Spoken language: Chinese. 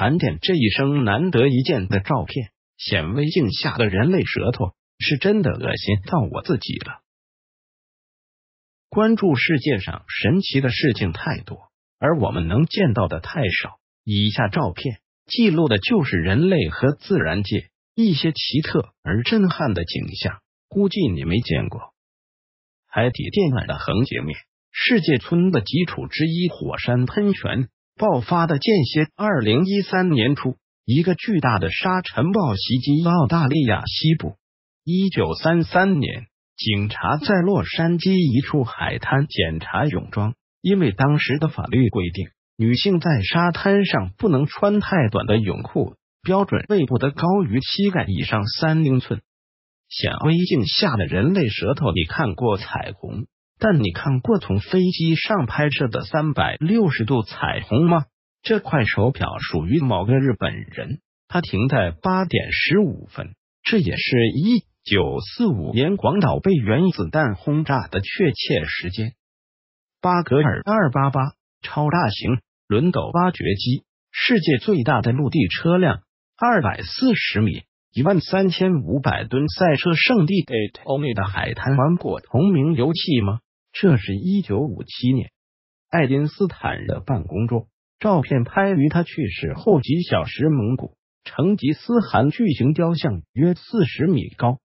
盘点这一生难得一见的照片，显微镜下的人类舌头是真的恶心到我自己了。关注世界上神奇的事情太多，而我们能见到的太少。以下照片记录的就是人类和自然界一些奇特而震撼的景象，估计你没见过。海底电缆的横截面，世界村的基础之一——火山喷泉。爆发的间歇。二零一三年初，一个巨大的沙尘暴袭击澳大利亚西部。一九三三年，警察在洛杉矶一处海滩检查泳装，因为当时的法律规定，女性在沙滩上不能穿太短的泳裤，标准位不得高于膝盖以上三英寸。显微镜下的人类舌头，你看过彩虹？但你看过从飞机上拍摄的三百六十度彩虹吗？这块手表属于某个日本人，他停在八点十五分，这也是一九四五年广岛被原子弹轰炸的确切时间。巴格尔二八八超大型轮斗挖掘机，世界最大的陆地车辆，二百四十米，一万三千五百吨。赛车圣地 e t Only 的海滩玩过同名游戏吗？这是一九五七年爱因斯坦的办公桌照片，拍于他去世后几小时。蒙古成吉思汗巨型雕像约四十米高。